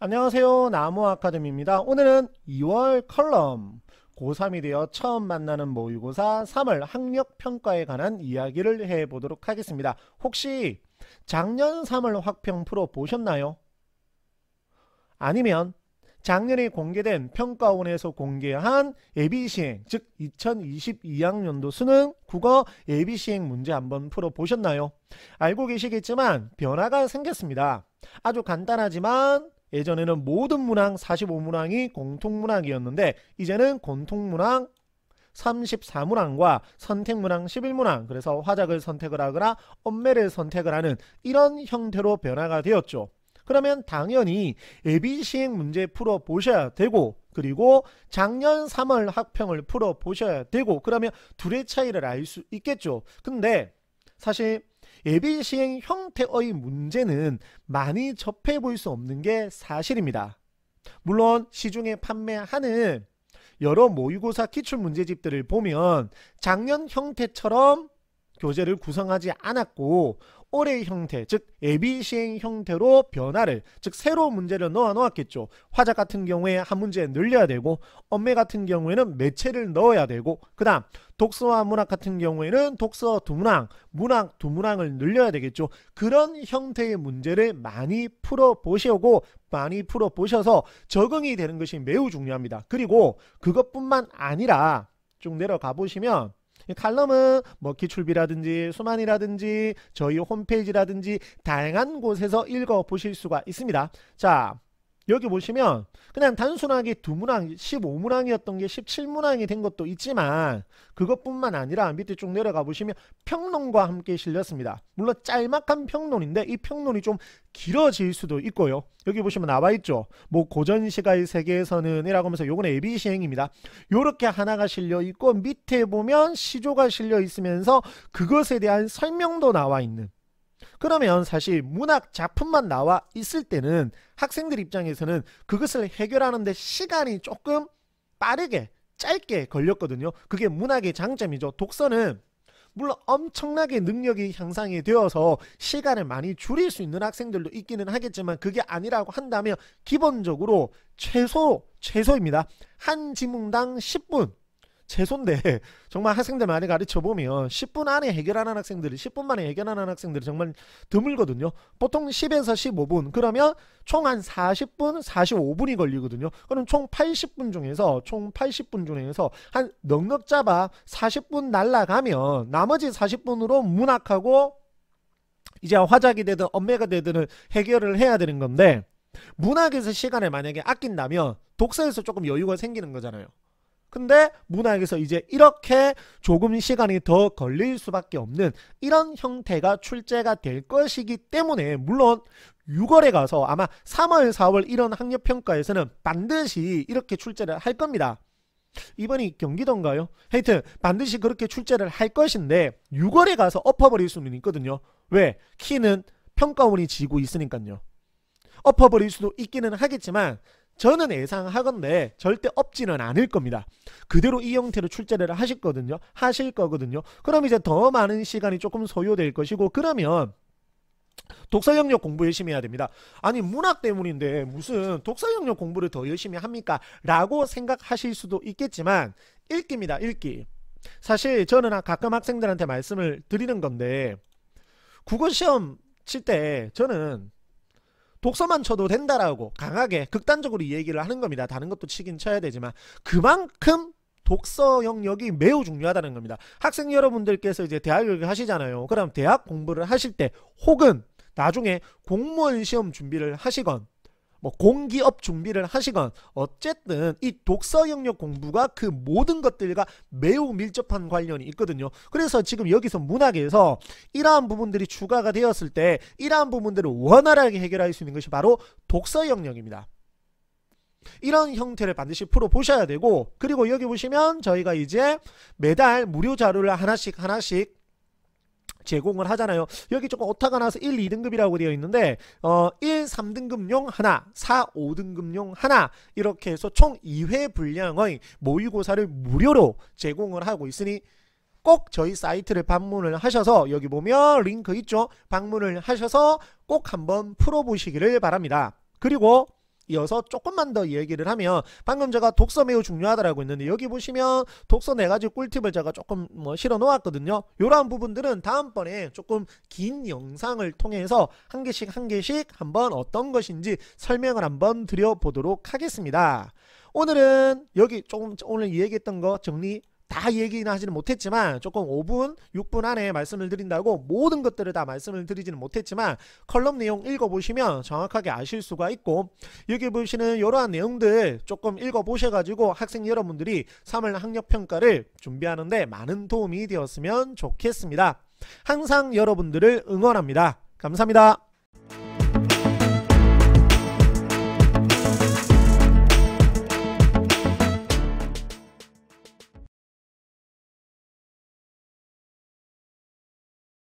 안녕하세요. 나무 아카데미입니다. 오늘은 2월 컬럼 고3이 되어 처음 만나는 모의고사 3월 학력 평가에 관한 이야기를 해 보도록 하겠습니다. 혹시 작년 3월 학평 프로 보셨나요? 아니면 작년에 공개된 평가원에서 공개한 예비시행 즉 2022학년도 수능 국어 예비시행 문제 한번 풀어보셨나요? 알고 계시겠지만 변화가 생겼습니다. 아주 간단하지만 예전에는 모든 문항 45문항이 공통문항이었는데 이제는 공통문항 34문항과 선택문항 11문항 그래서 화작을 선택을 하거나 엄매를 선택을 하는 이런 형태로 변화가 되었죠. 그러면 당연히 예비시행 문제 풀어보셔야 되고 그리고 작년 3월 학평을 풀어보셔야 되고 그러면 둘의 차이를 알 수 있겠죠. 근데 사실 예비 시행 형태의 문제는 많이 접해 볼 수 없는 게 사실입니다. 물론 시중에 판매하는 여러 모의고사 기출 문제집들을 보면 작년 형태처럼 교재를 구성하지 않았고 올해 형태 즉 예비 시행 형태로 변화를 즉 새로운 문제를 넣어 놓았겠죠. 화작 같은 경우에 한 문제 늘려야 되고 엄매 같은 경우에는 매체를 넣어야 되고 그다음 독서와 문학 같은 경우에는 독서 두 문항, 문학 두 문항을 늘려야 되겠죠. 그런 형태의 문제를 많이 풀어 보시고 많이 풀어 보셔서 적응이 되는 것이 매우 중요합니다. 그리고 그것뿐만 아니라 쭉 내려가 보시면 칼럼은 뭐 기출비라든지 수만이라든지 저희 홈페이지라든지 다양한 곳에서 읽어보실 수가 있습니다. 자, 여기 보시면 그냥 단순하게 두 문항, 15문항이었던 게 17문항이 된 것도 있지만 그것뿐만 아니라 밑에 쭉 내려가 보시면 평론과 함께 실렸습니다. 물론 짤막한 평론인데 이 평론이 좀 길어질 수도 있고요. 여기 보시면 나와 있죠. 뭐 고전시가의 세계에서는 이라고 하면서 요건는 예비 시행입니다. 요렇게 하나가 실려 있고 밑에 보면 시조가 실려 있으면서 그것에 대한 설명도 나와 있는 그러면 사실 문학 작품만 나와 있을 때는 학생들 입장에서는 그것을 해결하는데 시간이 조금 빠르게 짧게 걸렸거든요. 그게 문학의 장점이죠. 독서는 물론 엄청나게 능력이 향상이 되어서 시간을 많이 줄일 수 있는 학생들도 있기는 하겠지만 그게 아니라고 한다면 기본적으로 최소 최소입니다. 한 지문당 10분 채소인데 정말 학생들 많이 가르쳐 보면 10분 안에 해결하는 학생들이 10분 만에 해결하는 학생들이 정말 드물거든요. 보통 10에서 15분 그러면 총 한 40분, 45분이 걸리거든요. 그럼 총 80분 중에서 총 80분 중에서 한 넉넉 잡아 40분 날라가면 나머지 40분으로 문학하고 이제 화작이 되든 엄매가 되든 해결을 해야 되는 건데 문학에서 시간을 만약에 아낀다면 독서에서 조금 여유가 생기는 거잖아요. 근데 문학에서 이제 이렇게 조금 시간이 더 걸릴 수밖에 없는 이런 형태가 출제가 될 것이기 때문에 물론 6월에 가서 아마 3월, 4월 이런 학력 평가에서는 반드시 이렇게 출제를 할 겁니다. 이번이 경기도인가요? 하여튼 반드시 그렇게 출제를 할 것인데 6월에 가서 엎어버릴 수는 있거든요. 왜? 키는 평가원이 지고 있으니까요. 엎어버릴 수도 있기는 하겠지만 저는 예상하건데 절대 없지는 않을 겁니다. 그대로 이 형태로 출제를 하실거든요. 하실 거거든요. 그럼 이제 더 많은 시간이 조금 소요될 것이고 그러면 독서 영역 공부 열심히 해야 됩니다. 아니 문학 때문인데 무슨 독서 영역 공부를 더 열심히 합니까? 라고 생각하실 수도 있겠지만 읽기입니다. 읽기. 사실 저는 아, 가끔 학생들한테 말씀을 드리는 건데 국어 시험 칠 때 저는 독서만 쳐도 된다라고 강하게 극단적으로 얘기를 하는 겁니다. 다른 것도 치긴 쳐야 되지만 그만큼 독서 영역이 매우 중요하다는 겁니다. 학생 여러분들께서 이제 대학 을 하시잖아요. 그럼 대학 공부를 하실 때 혹은 나중에 공무원 시험 준비를 하시건 뭐 공기업 준비를 하시건 어쨌든 이 독서 영역 공부가 그 모든 것들과 매우 밀접한 관련이 있거든요. 그래서 지금 여기서 문학에서 이러한 부분들이 추가가 되었을 때 이러한 부분들을 원활하게 해결할 수 있는 것이 바로 독서 영역입니다. 이런 형태를 반드시 풀어보셔야 되고 그리고 여기 보시면 저희가 이제 매달 무료 자료를 하나씩 하나씩 제공을 하잖아요. 여기 조금 오타가 나서 1, 2등급이라고 되어 있는데 어, 1, 3등급용 하나, 4, 5등급용 하나 이렇게 해서 총 2회 분량의 모의고사를 무료로 제공을 하고 있으니 꼭 저희 사이트를 방문을 하셔서 여기 보면 링크 있죠? 방문을 하셔서 꼭 한번 풀어보시기를 바랍니다. 그리고 이어서 조금만 더 얘기를 하면 방금 제가 독서 매우 중요하다라고 했는데 여기 보시면 독서 네 가지 꿀팁을 제가 조금 뭐 실어 놓았거든요. 이러한 부분들은 다음번에 조금 긴 영상을 통해서 한 개씩 한 개씩 한번 어떤 것인지 설명을 한번 드려보도록 하겠습니다. 오늘은 여기 조금 오늘 얘기했던 거 정리 다 얘기는 하지는 못했지만 조금 5분, 6분 안에 말씀을 드린다고 모든 것들을 다 말씀을 드리지는 못했지만 컬럼 내용 읽어보시면 정확하게 아실 수가 있고 여기 보시는 이러한 내용들 조금 읽어보셔가지고 학생 여러분들이 3월 학력평가를 준비하는데 많은 도움이 되었으면 좋겠습니다. 항상 여러분들을 응원합니다. 감사합니다.